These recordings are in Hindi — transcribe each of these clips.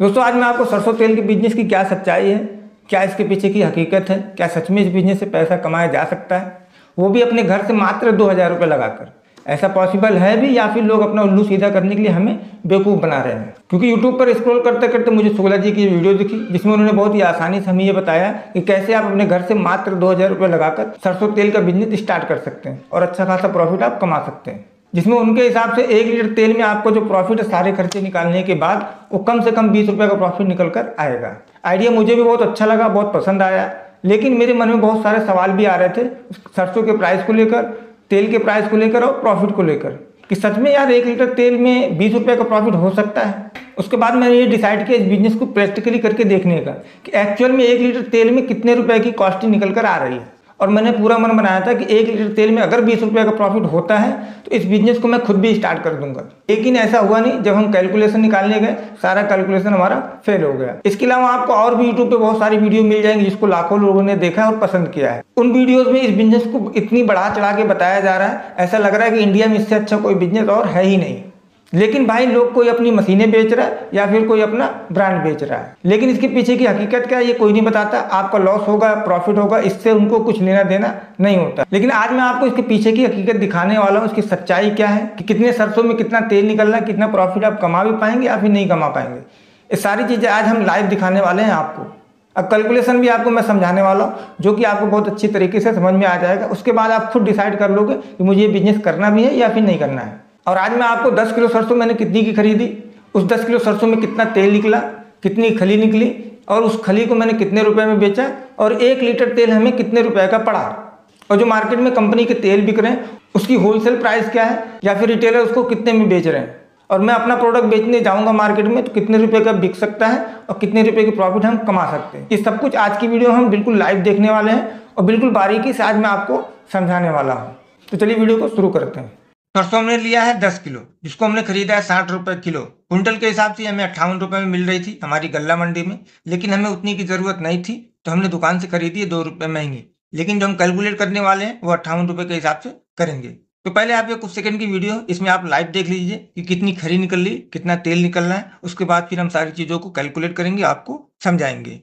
दोस्तों आज मैं आपको सरसों तेल के बिजनेस की क्या सच्चाई है क्या इसके पीछे की हकीकत है क्या सच में इस बिजनेस से पैसा कमाया जा सकता है वो भी अपने घर से मात्र दो हज़ार रुपये लगाकर ऐसा पॉसिबल है भी या फिर लोग अपना उल्लू सीधा करने के लिए हमें बेवकूफ़ बना रहे हैं क्योंकि यूट्यूब पर स्क्रॉल करते करते मुझे शुक्ला जी की वीडियो दिखी जिसमें उन्होंने बहुत ही आसानी से हमें ये बताया कि कैसे आप अपने घर से मात्र दो हज़ार रुपये लगाकर सरसों तेल का बिजनेस स्टार्ट कर सकते हैं और अच्छा खासा प्रॉफिट आप कमा सकते हैं जिसमें उनके हिसाब से एक लीटर तेल में आपको जो प्रॉफिट है सारे खर्चे निकालने के बाद वो कम से कम बीस रुपये का प्रॉफिट निकल कर आएगा आइडिया मुझे भी बहुत अच्छा लगा बहुत पसंद आया लेकिन मेरे मन में बहुत सारे सवाल भी आ रहे थे सरसों के प्राइस को लेकर तेल के प्राइस को लेकर और प्रॉफिट को लेकर कि सच में यार एक लीटर तेल में बीस रुपये का प्रॉफिट हो सकता है उसके बाद मैंने ये डिसाइड किया इस बिजनेस को प्रैक्टिकली करके देखने का कि एक्चुअल में एक लीटर तेल में कितने रुपये की कॉस्टिंग निकल कर आ रही है और मैंने पूरा मन बनाया था कि एक लीटर तेल में अगर बीस रुपये का प्रॉफिट होता है तो इस बिजनेस को मैं खुद भी स्टार्ट कर दूंगा लेकिन ऐसा हुआ नहीं जब हम कैलकुलेशन निकालने गए सारा कैलकुलेशन हमारा फेल हो गया इसके अलावा आपको और भी यूट्यूब पे बहुत सारी वीडियो मिल जाएंगी जिसको लाखों लोगों ने देखा और पसंद किया है उन वीडियोज में इस बिजनेस को इतनी बढ़ा चढ़ा के बताया जा रहा है ऐसा लग रहा है कि इंडिया में इससे अच्छा कोई बिजनेस और है ही नहीं लेकिन भाई लोग कोई अपनी मशीनें बेच रहा है या फिर कोई अपना ब्रांड बेच रहा है लेकिन इसके पीछे की हकीकत क्या है ये कोई नहीं बताता आपका लॉस होगा प्रॉफिट होगा इससे उनको कुछ लेना देना नहीं होता लेकिन आज मैं आपको इसके पीछे की हकीकत दिखाने वाला हूँ इसकी सच्चाई क्या है कि कितने सरसों में कितना तेल निकल रहा है कितना प्रॉफिट आप कमा भी पाएंगे या फिर नहीं कमा पाएंगे ये सारी चीज़ें आज हम लाइव दिखाने वाले हैं आपको अब कैलकुलेशन भी आपको मैं समझाने वाला हूँ जो कि आपको बहुत अच्छी तरीके से समझ में आ जाएगा उसके बाद आप खुद डिसाइड कर लोगे कि मुझे ये बिजनेस करना भी है या फिर नहीं करना है और आज मैं आपको दस किलो सरसों मैंने कितनी की खरीदी उस दस किलो सरसों में कितना तेल निकला कितनी खली निकली और उस खली को मैंने कितने रुपए में बेचा और एक लीटर तेल हमें कितने रुपए का पड़ा और जो मार्केट में कंपनी के तेल बिक रहे हैं उसकी होलसेल प्राइस क्या है या फिर रिटेलर उसको कितने में बेच रहे हैं और मैं अपना प्रोडक्ट बेचने जाऊंगा मार्केट में तो कितने रुपए का बिक सकता है और कितने रुपए की प्रॉफिट हम कमा सकते हैं ये सब कुछ आज की वीडियो हम बिल्कुल लाइव देखने वाले हैं और बिल्कुल बारीकी से आज मैं आपको समझाने वाला हूँ तो चलिए वीडियो को शुरू करते हैं सरसों हमने लिया है दस किलो जिसको हमने खरीदा है साठ रुपए किलो कुंटल के हिसाब से हमें अट्ठावन रुपए में मिल रही थी हमारी गल्ला मंडी में लेकिन हमें उतनी की ज़रूरत नहीं थी तो हमने दुकान से खरीदी है दो रुपए महंगी लेकिन जो हम कैलकुलेट करने वाले हैं वो अट्ठावन रुपए के हिसाब से करेंगे तो पहले आप ये कुछ सेकंड की वीडियो इसमें आप लाइव देख लीजिए कि कितनी खरी निकल रही कितना तेल निकलना है उसके बाद फिर हम सारी चीज़ों को कैलकुलेट करेंगे आपको समझाएंगे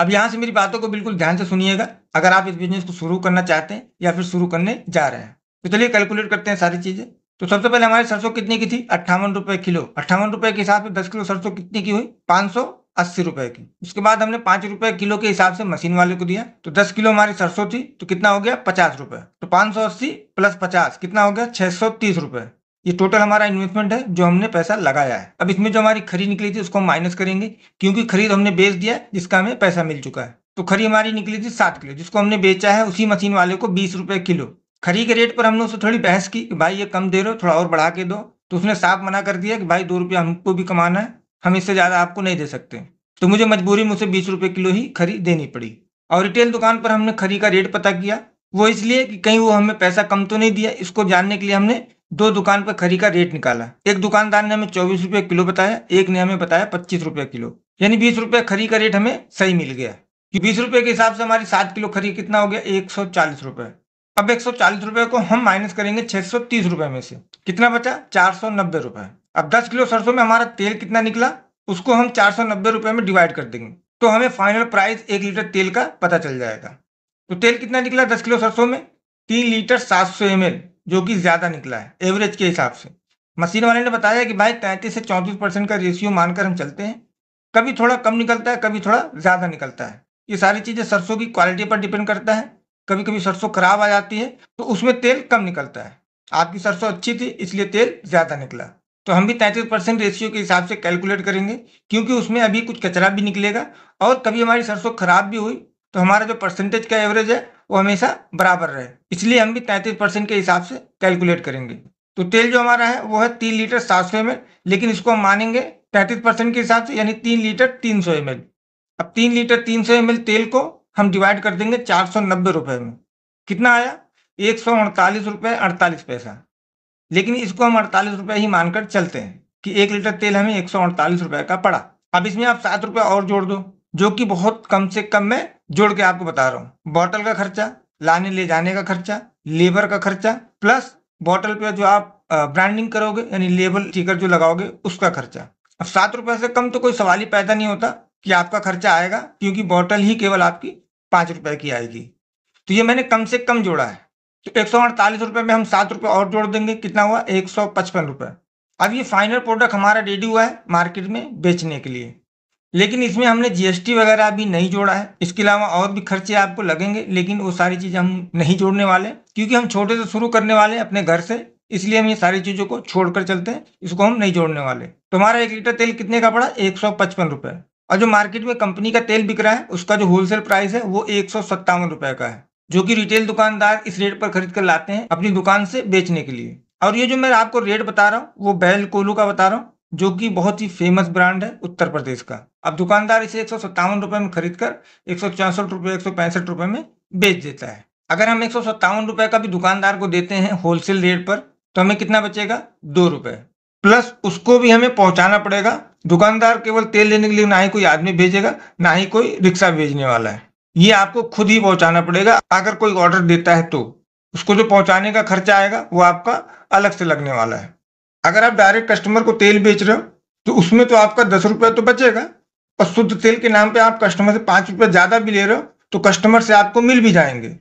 अब यहाँ से मेरी बातों को बिल्कुल ध्यान से सुनिएगा अगर आप इस बिजनेस को शुरू करना चाहते हैं या फिर शुरू करने जा रहे हैं तो चलिए कैलकुलेट करते हैं सारी चीज़ें तो सबसे पहले हमारी सरसों कितने की थी अट्ठावन रुपए किलो अट्ठावन रुपए के हिसाब से दस किलो सरसों कितने की हुई पांच सौ अस्सी रुपए की उसके बाद हमने पांच रुपए किलो के हिसाब से मशीन वाले को दिया तो दस किलो हमारी सरसों थी तो कितना हो गया पचास रुपए तो पांच सौ अस्सी प्लस पचास कितना हो गया छह सौ तीस रुपए ये टोटल हमारा इन्वेस्टमेंट है जो हमने पैसा लगाया है अब इसमें जो हमारी खरीद निकली थी उसको हम माइनस करेंगे क्योंकि खरीद हमने बेच दिया जिसका हमें पैसा मिल चुका है तो खरी हमारी निकली थी सात किलो जिसको हमने बेचा है उसी मशीन वाले को बीस रुपए किलो खरी के रेट पर हमने उससे थोड़ी बहस की कि भाई ये कम दे रहे हो थोड़ा और बढ़ा के दो तो उसने साफ मना कर दिया कि भाई दो रुपया हमको भी कमाना है हम इससे ज़्यादा आपको नहीं दे सकते तो मुझे मजबूरी में उसे बीस रुपए किलो ही खरी देनी पड़ी और रिटेल दुकान पर हमने खरी का रेट पता किया वो इसलिए कि कहीं वो हमें पैसा कम तो नहीं दिया इसको जानने के लिए हमने दो दुकान पर खरी का रेट निकाला एक दुकानदार ने हमें चौबीस रुपये किलो बताया एक ने हमें बताया पच्चीस रुपये किलो यानी बीस रुपये खरी का रेट हमें सही मिल गया कि बीस रुपये के हिसाब से हमारी सात किलो खरी कितना हो गया एक सौ चालीस रुपये अब एक सौ चालीस रुपये को हम माइनस करेंगे छः सौ तीस रुपये में से कितना बचा चार सौ नब्बे रुपये अब दस किलो सरसों में हमारा तेल कितना निकला उसको हम चार सौ नब्बे रुपये में डिवाइड कर देंगे तो हमें फाइनल प्राइस एक लीटर तेल का पता चल जाएगा तो तेल कितना निकला दस किलो सरसों में तीन लीटर सात सौ एम एल जो कि ज़्यादा निकला है एवरेज के हिसाब से मशीन वाले ने बताया कि भाई तैंतीस से चौंतीस परसेंट का रेशियो मानकर हम चलते हैं कभी थोड़ा कम निकलता है कभी थोड़ा ज़्यादा निकलता है ये सारी चीज़ें सरसों की क्वालिटी पर डिपेंड करता है कभी कभी सरसों खराब आ जाती है तो उसमें तेल कम निकलता है आपकी सरसों अच्छी थी इसलिए तेल ज़्यादा निकला तो हम भी तैंतीस परसेंट रेशियो के हिसाब से कैलकुलेट करेंगे क्योंकि उसमें अभी कुछ कचरा भी निकलेगा और कभी हमारी सरसों खराब भी हुई तो हमारा जो परसेंटेज का एवरेज है वो हमेशा बराबर रहे इसलिए हम भी तैंतीस परसेंट के हिसाब से कैलकुलेट करेंगे तो तेल जो हमारा है वो है तीन लीटर सात सौ एम लेकिन इसको हम मानेंगे तैंतीस परसेंट के हिसाब से यानी तीन लीटर तीन सौ एम अब तीन लीटर तीन सौ एम तेल को हम डिवाइड कर देंगे चार सौ नब्बे रुपये में कितना आया एक सौ अड़तालीस रुपये अड़तालीस पैसा लेकिन इसको हम अड़तालीस रुपये ही मानकर चलते हैं कि एक लीटर तेल हमें एक सौ अड़तालीस रुपये का पड़ा अब इसमें आप सात रुपये और जोड़ दो जो कि बहुत कम से कम मैं जोड़ के आपको बता रहा हूँ बॉटल का खर्चा लाने ले जाने का खर्चा लेबर का खर्चा प्लस बॉटल पे जो आप ब्रांडिंग करोगे यानी लेबल स्टिकर जो लगाओगे उसका खर्चा अब सात रुपए से कम तो कोई सवाल ही पैदा नहीं होता कि आपका खर्चा आएगा क्योंकि बॉटल ही केवल आपकी पांच रुपए की आएगी तो ये मैंने कम से कम जोड़ा है तो एक सौ अड़तालीस रुपए में हम सात रुपए और जोड़ देंगे कितना हुआ एक सौ पचपन रुपए अब ये फाइनल प्रोडक्ट हमारा रेडी हुआ है मार्केट में बेचने के लिए लेकिन इसमें हमने जीएसटी वगैरह अभी नहीं जोड़ा है इसके अलावा और भी खर्चे आपको लगेंगे लेकिन वो सारी चीज़ हम नहीं जोड़ने वाले क्योंकि हम छोटे से शुरू करने वाले हैं अपने घर से इसलिए हम ये सारी चीज़ों को छोड़कर चलते हैं इसको हम नहीं जोड़ने वाले तो हमारा एक लीटर तेल कितने का पड़ा एक सौ पचपन और जो मार्केट में कंपनी का तेल बिक रहा है उसका जो होलसेल प्राइस है वो एक सौ सत्तावन का है जो कि रिटेल दुकानदार इस रेट पर खरीद कर लाते हैं अपनी दुकान से बेचने के लिए और ये जो मैं आपको रेट बता रहा हूँ वो बैल कोलू का बता रहा हूँ जो कि बहुत ही फेमस ब्रांड है उत्तर प्रदेश का अब दुकानदार इसे एक सौ सत्तावन में खरीद कर एक सौ चौंसठ रुपये एक सौ पैंसठ में बेच देता है अगर हम एक सौ सत्तावन का भी दुकानदार को देते हैं होलसेल रेट पर तो हमें कितना बचेगा दो रुपए प्लस उसको भी हमें पहुंचाना पड़ेगा दुकानदार केवल तेल लेने के लिए ना ही कोई आदमी भेजेगा ना ही कोई रिक्शा भेजने वाला है ये आपको खुद ही पहुंचाना पड़ेगा अगर कोई ऑर्डर देता है तो उसको जो पहुंचाने का खर्चा आएगा वो आपका अलग से लगने वाला है अगर आप डायरेक्ट कस्टमर को तेल बेच रहे हो तो उसमें तो आपका दस रुपया तो बचेगा और शुद्ध तेल के नाम पे आप कस्टमर से पाँच रुपया ज़्यादा भी ले रहे हो तो कस्टमर से आपको मिल भी जाएंगे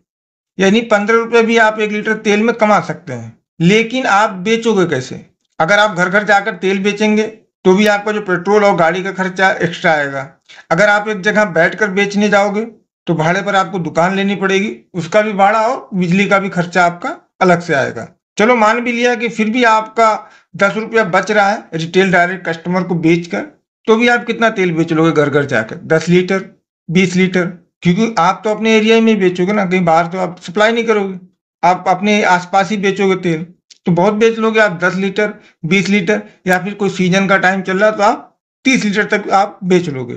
यानी पंद्रह रुपये भी आप एक लीटर तेल में कमा सकते हैं लेकिन आप बेचोगे कैसे अगर आप घर घर जाकर तेल बेचेंगे तो भी आपका जो पेट्रोल और गाड़ी का खर्चा एक्स्ट्रा आएगा अगर आप एक जगह बैठ बेचने जाओगे तो भाड़े पर आपको दुकान लेनी पड़ेगी उसका भी भाड़ा और बिजली का भी खर्चा आपका अलग से आएगा चलो मान भी लिया कि फिर भी आपका दस रुपया बच रहा है रिटेल डायरेक्ट कस्टमर को बेचकर तो भी आप कितना तेल बेच लोगे घर घर जाकर दस लीटर बीस लीटर क्योंकि आप तो अपने एरिया में बेचोगे ना कहीं बाहर तो आप सप्लाई नहीं करोगे आप अपने आसपास ही बेचोगे तेल तो बहुत बेच लोगे आप दस लीटर बीस लीटर या फिर कोई सीजन का टाइम चल रहा है तो आप तीस लीटर तक आप बेच लोगे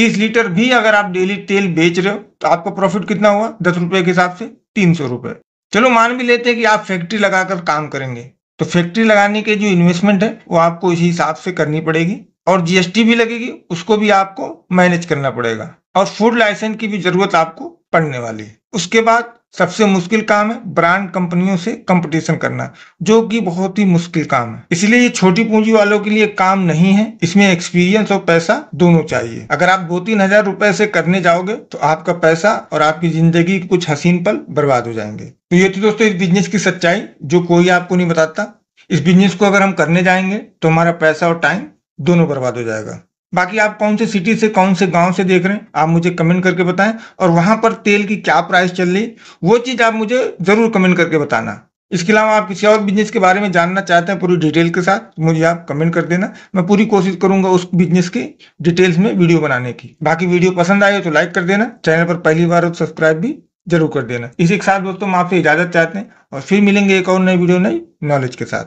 तीस लीटर भी अगर आप डेली तेल बेच रहे हो तो आपका प्रॉफिट कितना हुआ दस रुपये के हिसाब से तीन सौ रुपये चलो मान भी लेते हैं कि आप फैक्ट्री लगाकर काम करेंगे तो फैक्ट्री लगाने के जो इन्वेस्टमेंट है वो आपको इसी हिसाब से करनी पड़ेगी और जीएसटी भी लगेगी उसको भी आपको मैनेज करना पड़ेगा और फूड लाइसेंस की भी जरूरत आपको पड़ने वाली है उसके बाद सबसे मुश्किल काम है ब्रांड कंपनियों से कंपटीशन करना जो कि बहुत ही मुश्किल काम है इसलिए ये छोटी पूंजी वालों के लिए काम नहीं है इसमें एक्सपीरियंस और पैसा दोनों चाहिए अगर आप दो तीन हजार रुपए से करने जाओगे तो आपका पैसा और आपकी जिंदगी के कुछ हसीन पल बर्बाद हो जाएंगे तो ये थी दोस्तों इस बिजनेस की सच्चाई जो कोई आपको नहीं बताता इस बिजनेस को अगर हम करने जाएंगे तो हमारा पैसा और टाइम दोनों बर्बाद हो जाएगा बाकी आप कौन से सिटी से कौन से गांव से देख रहे हैं आप मुझे कमेंट करके बताएं और वहां पर तेल की क्या प्राइस चल रही वो चीज़ आप मुझे ज़रूर कमेंट करके बताना इसके अलावा आप किसी और बिजनेस के बारे में जानना चाहते हैं पूरी डिटेल के साथ मुझे आप कमेंट कर देना मैं पूरी कोशिश करूंगा उस बिजनेस की डिटेल्स में वीडियो बनाने की बाकी वीडियो पसंद आए तो लाइक कर देना चैनल पर पहली बार सब्सक्राइब तो भी जरूर कर देना इसी के साथ दोस्तों हम आपसे इजाजत चाहते हैं और फिर मिलेंगे एक और नई वीडियो नई नॉलेज के साथ